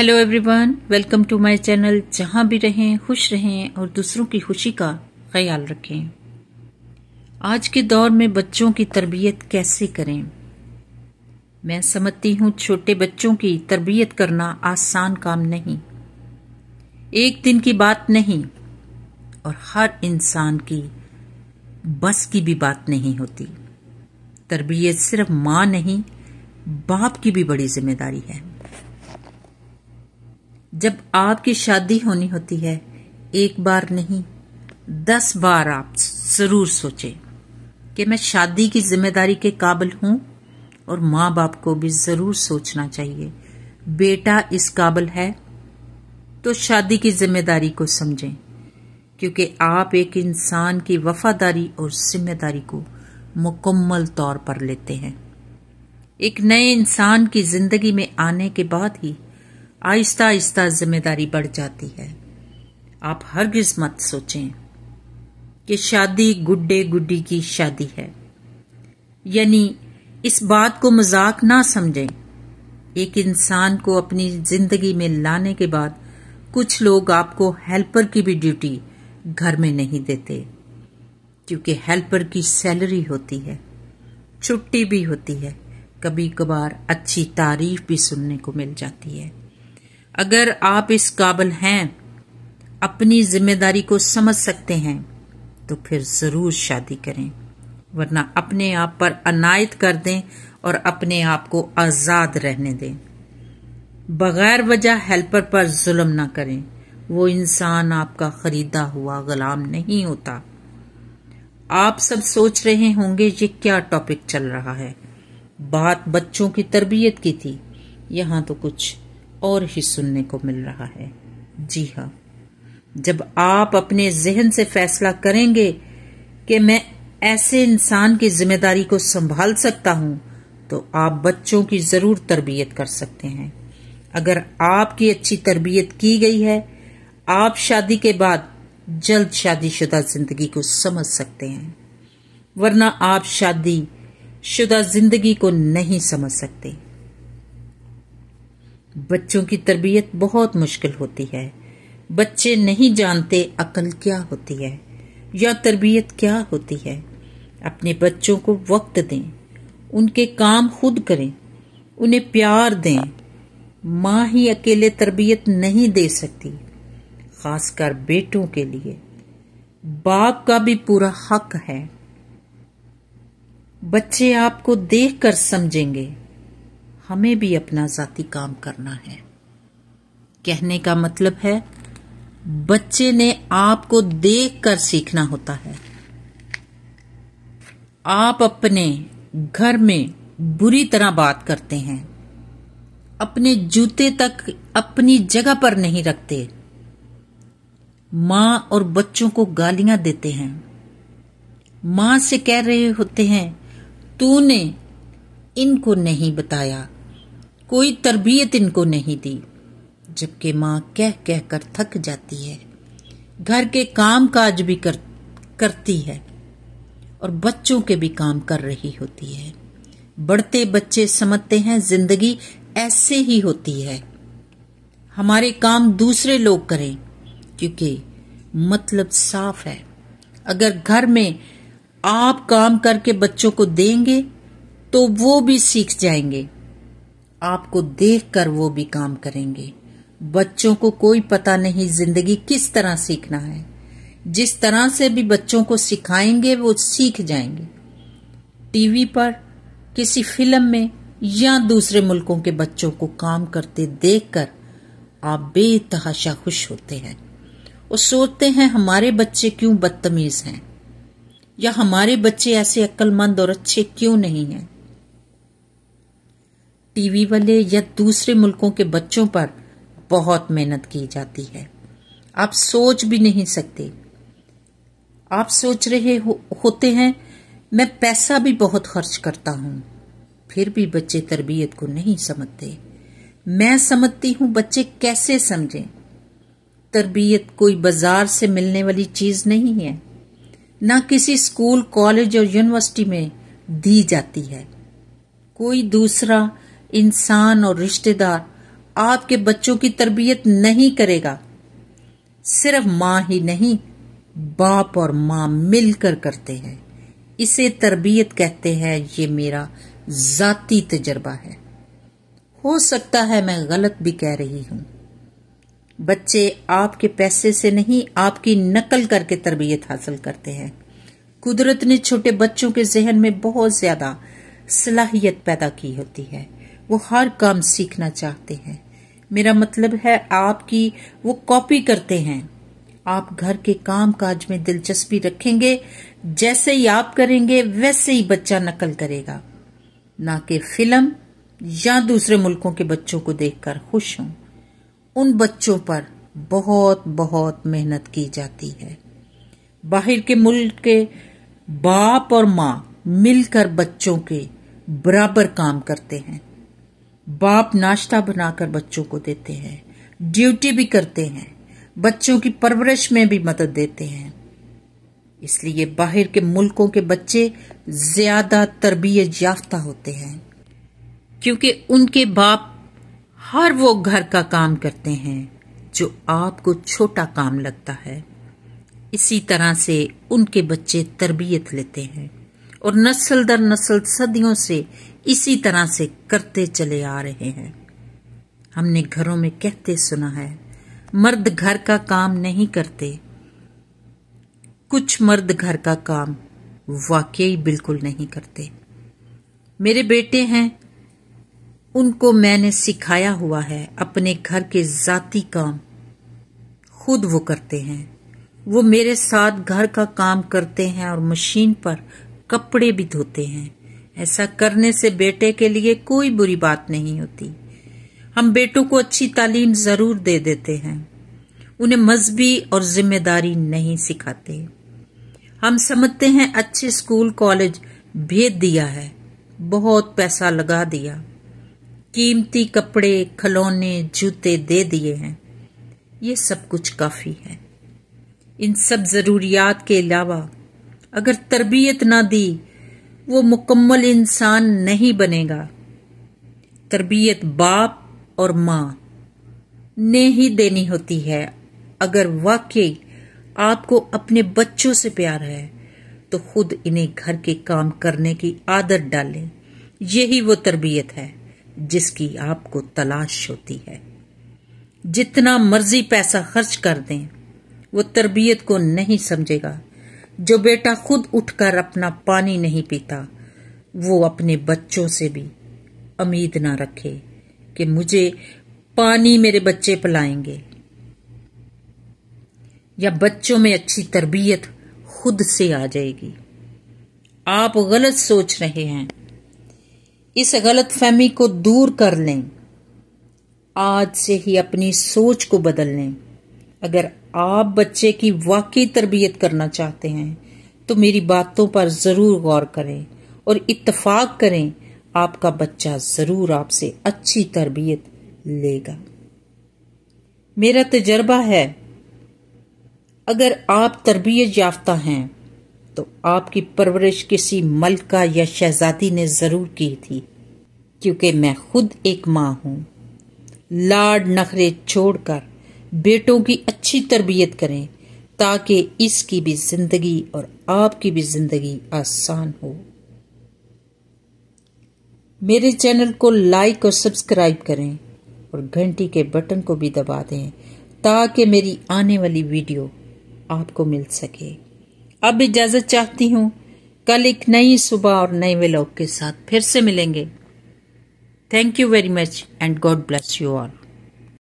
hello everyone welcome to my channel जहां भी रहें खुश रहें और दूसरों की खुशी का ख्याल रखें आज के दौर में बच्चों की तरबियत कैसे करें मैं समझती हूं छोटे बच्चों की तरबियत करना आसान काम नहीं एक दिन की बात नहीं और हर इंसान की बस की भी बात नहीं होती तरबियत सिर्फ माँ नहीं बाप की भी बड़ी जिम्मेदारी है जब आपकी शादी होनी होती है एक बार नहीं दस बार आप ज़रूर सोचें कि मैं शादी की जिम्मेदारी के काबिल हूं और माँ बाप को भी ज़रूर सोचना चाहिए बेटा इस काबिल है तो शादी की जिम्मेदारी को समझें क्योंकि आप एक इंसान की वफादारी और जिम्मेदारी को मुकम्मल तौर पर लेते हैं एक नए इंसान की ज़िंदगी में आने के बाद ही आहिस्ता आहिस्ता जिम्मेदारी बढ़ जाती है आप गिज मत सोचें कि शादी गुड्डे गुड्डी की शादी है यानी इस बात को मजाक ना समझें एक इंसान को अपनी जिंदगी में लाने के बाद कुछ लोग आपको हेल्पर की भी ड्यूटी घर में नहीं देते क्योंकि हेल्पर की सैलरी होती है छुट्टी भी होती है कभी कभार अच्छी तारीफ भी सुनने को मिल जाती है अगर आप इस काबिल हैं अपनी जिम्मेदारी को समझ सकते हैं तो फिर ज़रूर शादी करें वरना अपने आप पर अनायत कर दें और अपने आप को आज़ाद रहने दें बगैर वजह हेल्पर पर जुल्म ना करें वो इंसान आपका ख़रीदा हुआ ग़ुलाम नहीं होता आप सब सोच रहे होंगे ये क्या टॉपिक चल रहा है बात बच्चों की तरबियत की थी यहां तो कुछ और ही सुनने को मिल रहा है जी हाँ जब आप अपने जहन से फैसला करेंगे कि मैं ऐसे इंसान की जिम्मेदारी को संभाल सकता हूं तो आप बच्चों की ज़रूर तरबियत कर सकते हैं अगर आपकी अच्छी तरबियत की गई है आप शादी के बाद जल्द शादीशुदा जिंदगी को समझ सकते हैं वरना आप शादी शुदा जिंदगी को नहीं समझ सकते बच्चों की तरबियत बहुत मुश्किल होती है बच्चे नहीं जानते अकल क्या होती है या तरबियत क्या होती है अपने बच्चों को वक्त दें उनके काम खुद करें उन्हें प्यार दें माँ ही अकेले तरबियत नहीं दे सकती खासकर बेटों के लिए बाप का भी पूरा हक है बच्चे आपको देख कर समझेंगे हमें भी अपना ज़ाती काम करना है कहने का मतलब है बच्चे ने आपको देख कर सीखना होता है आप अपने घर में बुरी तरह बात करते हैं अपने जूते तक अपनी जगह पर नहीं रखते मां और बच्चों को गालियां देते हैं मां से कह रहे होते हैं तूने इनको नहीं बताया कोई तरबियत इनको नहीं दी जबकि माँ कह कह कर थक जाती है घर के काम काज भी कर करती है और बच्चों के भी काम कर रही होती है बढ़ते बच्चे समझते हैं जिंदगी ऐसे ही होती है हमारे काम दूसरे लोग करें क्योंकि मतलब साफ है अगर घर में आप काम करके बच्चों को देंगे तो वो भी सीख जाएंगे आपको देखकर वो भी काम करेंगे बच्चों को कोई पता नहीं जिंदगी किस तरह सीखना है जिस तरह से भी बच्चों को सिखाएंगे वो सीख जाएंगे टीवी पर किसी फिल्म में या दूसरे मुल्कों के बच्चों को काम करते देखकर आप बेतहाशा खुश होते हैं और सोचते हैं हमारे बच्चे क्यों बदतमीज हैं या हमारे बच्चे ऐसे अक्लमंद और अच्छे क्यों नहीं हैं टीवी वाले या दूसरे मुल्कों के बच्चों पर बहुत मेहनत की जाती है आप सोच भी नहीं सकते आप सोच रहे हो, होते हैं मैं पैसा भी बहुत खर्च करता हूं फिर भी बच्चे तरबियत को नहीं समझते मैं समझती हूँ बच्चे कैसे समझें तरबियत कोई बाजार से मिलने वाली चीज़ नहीं है ना किसी स्कूल कॉलेज और यूनिवर्सिटी में दी जाती है कोई दूसरा इंसान और रिश्तेदार आपके बच्चों की तरबियत नहीं करेगा सिर्फ माँ ही नहीं बाप और माँ मिलकर करते हैं इसे तरबियत कहते हैं ये मेरा ज़ाती तजर्बा है हो सकता है मैं गलत भी कह रही हूं बच्चे आपके पैसे से नहीं आपकी नकल करके तरबियत हासिल करते हैं कुदरत ने छोटे बच्चों के जहन में बहुत ज़्यादा सलाहियत पैदा की होती है वो हर काम सीखना चाहते हैं मेरा मतलब है आपकी वो कॉपी करते हैं आप घर के काम काज में दिलचस्पी रखेंगे जैसे ही आप करेंगे वैसे ही बच्चा नकल करेगा ना कि फिल्म या दूसरे मुल्कों के बच्चों को देखकर खुश हूं उन बच्चों पर बहुत बहुत मेहनत की जाती है बाहर के मुल्क के बाप और माँ मिलकर बच्चों के बराबर काम करते हैं बाप नाश्ता बनाकर बच्चों को देते हैं ड्यूटी भी करते हैं बच्चों की परवरिश में भी मदद देते हैं इसलिए बाहर के मुल्कों के बच्चे ज्यादा तरबियत याफ्ता होते हैं क्योंकि उनके बाप हर वो घर का काम करते हैं जो आपको छोटा काम लगता है इसी तरह से उनके बच्चे तरबियत लेते हैं और नस्ल दर नस्ल सदियों से इसी तरह से करते चले आ रहे हैं हमने घरों में कहते सुना है मर्द घर का काम नहीं करते कुछ मर्द घर का काम वाकई बिल्कुल नहीं करते मेरे बेटे हैं उनको मैंने सिखाया हुआ है अपने घर के ज़ाती काम खुद वो करते हैं वो मेरे साथ घर का काम करते हैं और मशीन पर कपड़े भी धोते हैं ऐसा करने से बेटे के लिए कोई बुरी बात नहीं होती हम बेटों को अच्छी तालीम जरूर दे देते हैं उन्हें मजहबी और जिम्मेदारी नहीं सिखाते हम समझते हैं अच्छे स्कूल कॉलेज भेज दिया है बहुत पैसा लगा दिया कीमती कपड़े खिलौने जूते दे दिए हैं ये सब कुछ काफ़ी है इन सब ज़रूरियात के अलावा अगर तरबियत ना दी वो मुकम्मल इंसान नहीं बनेगा तरबियत बाप और माँ ने ही देनी होती है अगर वाकई आपको अपने बच्चों से प्यार है तो खुद इन्हें घर के काम करने की आदत डालें यही वो तरबियत है जिसकी आपको तलाश होती है जितना मर्जी पैसा खर्च कर दें वो तरबियत को नहीं समझेगा जो बेटा खुद उठकर अपना पानी नहीं पीता वो अपने बच्चों से भी उम्मीद ना रखे कि मुझे पानी मेरे बच्चे पिलाएंगे या बच्चों में अच्छी तरबियत खुद से आ जाएगी आप गलत सोच रहे हैं इस गलत फहमी को दूर कर लें आज से ही अपनी सोच को बदल लें अगर आप बच्चे की वाकई तरबियत करना चाहते हैं तो मेरी बातों पर ज़रूर गौर करें और इत्तफाक करें आपका बच्चा ज़रूर आपसे अच्छी तरबियत लेगा मेरा तजर्बा है अगर आप तरबियत याफ्ता हैं तो आपकी परवरिश किसी मलका या शहजादी ने ज़रूर की थी क्योंकि मैं खुद एक माँ हूं लाड नखरे छोड़कर बेटों की अच्छी तरबियत करें ताकि इसकी भी जिंदगी और आपकी भी जिंदगी आसान हो मेरे चैनल को लाइक और सब्सक्राइब करें और घंटी के बटन को भी दबा दें ताकि मेरी आने वाली वीडियो आपको मिल सके अब इजाज़त चाहती हूं कल एक नई सुबह और नए व्लॉग के साथ फिर से मिलेंगे thank you very much and God bless you all